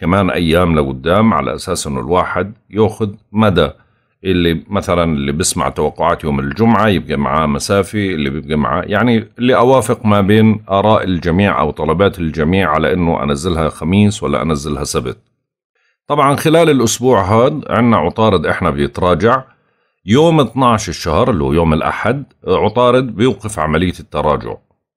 كمان ايام لقدام على اساس انه الواحد ياخذ مدى اللي مثلا اللي بسمع توقعات يوم الجمعة يبقى معاه مسافة اللي بيبقى معاه يعني اللي أوافق ما بين آراء الجميع أو طلبات الجميع على أنه أنزلها خميس ولا أنزلها سبت طبعا خلال الأسبوع هاد عنا عطارد إحنا بيتراجع يوم 12 الشهر اللي هو يوم الأحد عطارد بيوقف عملية التراجع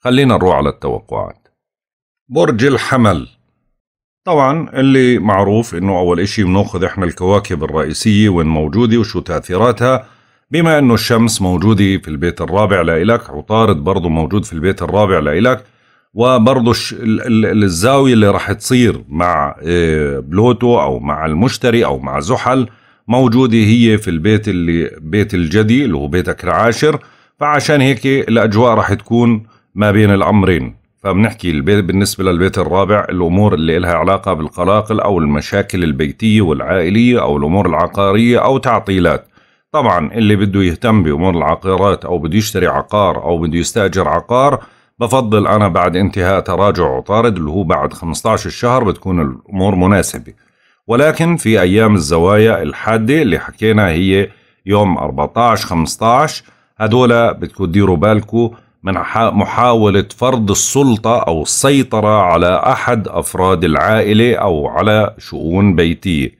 خلينا نروح على التوقعات برج الحمل طبعا اللي معروف انه اول اشي بناخذ احنا الكواكب الرئيسية وين موجودة وشو تأثيراتها بما انه الشمس موجودة في البيت الرابع لإلك عطارد برضه موجود في البيت الرابع لإلك وبرضه الزاوية اللي راح تصير مع آه، بلوتو أو مع المشتري أو مع زحل موجودة هي في البيت اللي بيت الجدي اللي هو بيتك العاشر فعشان هيك الأجواء راح تكون ما بين الأمرين فبنحكي البيت بالنسبة للبيت الرابع الأمور اللي إلها علاقة بالقلاقل أو المشاكل البيتية والعائلية أو الأمور العقارية أو تعطيلات طبعا اللي بده يهتم بأمور العقارات أو بده يشتري عقار أو بده يستأجر عقار بفضل أنا بعد انتهاء تراجع عطارد اللي هو بعد 15 الشهر بتكون الأمور مناسبة ولكن في أيام الزوايا الحادة اللي حكينا هي يوم 14 15 هدول بدكم تديروا بالكم من محاولة فرض السلطة أو السيطرة على أحد أفراد العائلة أو على شؤون بيتية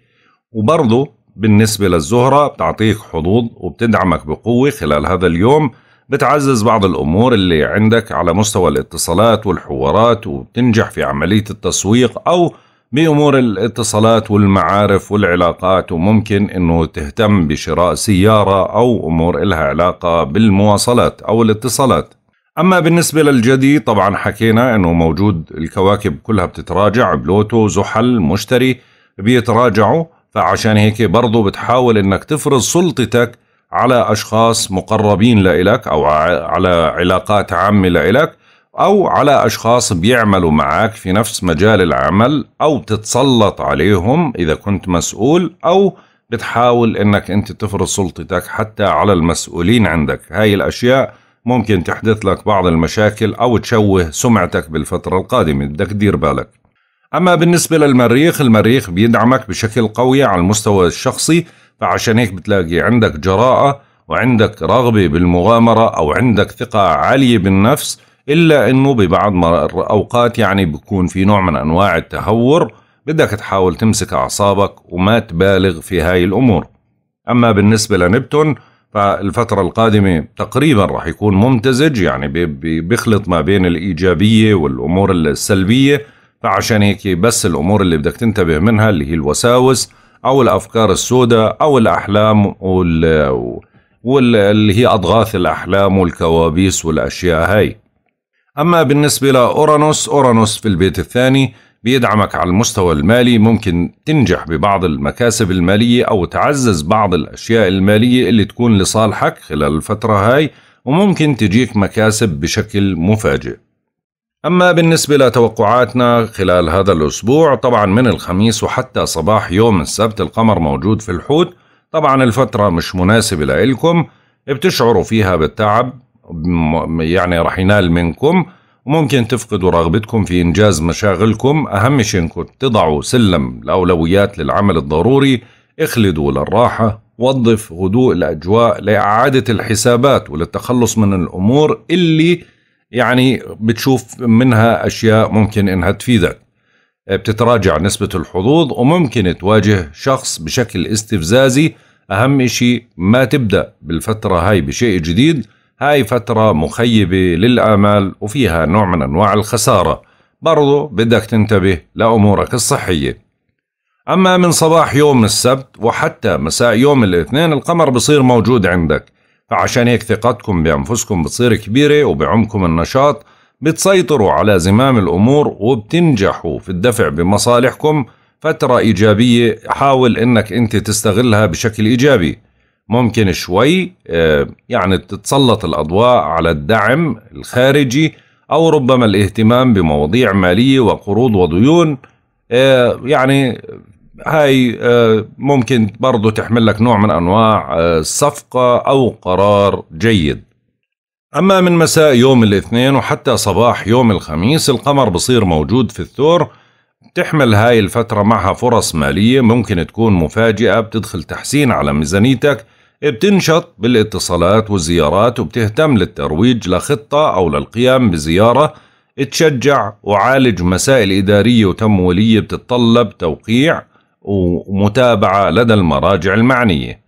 وبرضه بالنسبة للزهرة بتعطيك حظوظ وبتدعمك بقوة خلال هذا اليوم بتعزز بعض الأمور اللي عندك على مستوى الاتصالات والحوارات وبتنجح في عملية التسويق أو بأمور الاتصالات والمعارف والعلاقات وممكن أنه تهتم بشراء سيارة أو أمور إلها علاقة بالمواصلات أو الاتصالات أما بالنسبة للجدي طبعا حكينا أنه موجود الكواكب كلها بتتراجع بلوتو زحل مشتري بيتراجعوا فعشان هيك برضو بتحاول أنك تفرض سلطتك على أشخاص مقربين لإلك أو على علاقات عامة لإلك أو على أشخاص بيعملوا معك في نفس مجال العمل أو بتتسلط عليهم إذا كنت مسؤول أو بتحاول أنك أنت تفرض سلطتك حتى على المسؤولين عندك هاي الأشياء ممكن تحدث لك بعض المشاكل أو تشوه سمعتك بالفترة القادمة بدك تدير بالك أما بالنسبة للمريخ المريخ بيدعمك بشكل قوي على المستوى الشخصي فعشان هيك بتلاقي عندك جراءة وعندك رغبة بالمغامرة أو عندك ثقة عالية بالنفس إلا أنه ببعض الأوقات يعني بيكون في نوع من أنواع التهور بدك تحاول تمسك أعصابك وما تبالغ في هاي الأمور أما بالنسبة لنبتون فالفترة القادمة تقريبا راح يكون ممتزج يعني بيخلط ما بين الإيجابية والأمور السلبية فعشان هيك بس الأمور اللي بدك تنتبه منها اللي هي الوساوس أو الأفكار السوداء أو الأحلام وال واللي هي أضغاث الأحلام والكوابيس والأشياء هاي أما بالنسبة لأورانوس أورانوس في البيت الثاني بيدعمك على المستوى المالي ممكن تنجح ببعض المكاسب المالية أو تعزز بعض الأشياء المالية اللي تكون لصالحك خلال الفترة هاي وممكن تجيك مكاسب بشكل مفاجئ أما بالنسبة لتوقعاتنا خلال هذا الأسبوع طبعا من الخميس وحتى صباح يوم السبت القمر موجود في الحوت طبعا الفترة مش مناسبة لإلكم بتشعروا فيها بالتعب يعني رح ينال منكم وممكن تفقدوا رغبتكم في إنجاز مشاغلكم أهم شيء إنكم تضعوا سلم الأولويات للعمل الضروري اخلدوا للراحة وظف هدوء الأجواء لإعادة الحسابات وللتخلص من الأمور اللي يعني بتشوف منها أشياء ممكن إنها تفيدك بتتراجع نسبة الحظوظ وممكن تواجه شخص بشكل استفزازي أهم شيء ما تبدأ بالفترة هاي بشيء جديد هاي فترة مخيبة للآمال وفيها نوع من أنواع الخسارة برضو بدك تنتبه لأمورك الصحية أما من صباح يوم السبت وحتى مساء يوم الاثنين القمر بصير موجود عندك فعشان هيك ثقتكم بأنفسكم بتصير كبيرة وبعمكم النشاط بتسيطروا على زمام الأمور وبتنجحوا في الدفع بمصالحكم فترة إيجابية حاول أنك أنت تستغلها بشكل إيجابي ممكن شوي آه، يعني تتسلط الأضواء على الدعم الخارجي أو ربما الاهتمام بمواضيع مالية وقروض وديون آه، يعني هاي آه، ممكن برضو تحمل لك نوع من أنواع الصفقة أو قرار جيد أما من مساء يوم الاثنين وحتى صباح يوم الخميس القمر بصير موجود في الثور تحمل هاي الفترة معها فرص مالية ممكن تكون مفاجئة بتدخل تحسين على ميزانيتك بتنشط بالاتصالات والزيارات وبتهتم للترويج لخطة أو للقيام بزيارة تشجع وعالج مسائل إدارية وتمويلية بتتطلب توقيع ومتابعة لدى المراجع المعنية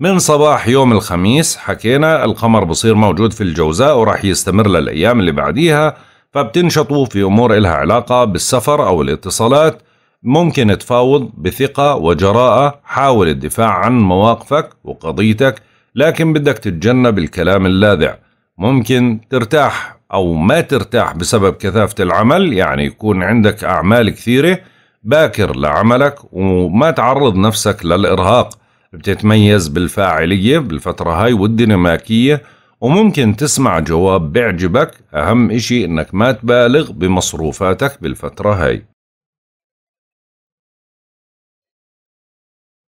من صباح يوم الخميس حكينا القمر بصير موجود في الجوزاء وراح يستمر للأيام اللي بعديها فبتنشطوا في أمور إلها علاقة بالسفر أو الاتصالات ممكن تفاوض بثقة وجراءة حاول الدفاع عن مواقفك وقضيتك لكن بدك تتجنب الكلام اللاذع ممكن ترتاح أو ما ترتاح بسبب كثافة العمل يعني يكون عندك أعمال كثيرة باكر لعملك وما تعرض نفسك للإرهاق بتتميز بالفاعلية بالفترة هاي والديناميكية وممكن تسمع جواب بيعجبك أهم إشي إنك ما تبالغ بمصروفاتك بالفترة هاي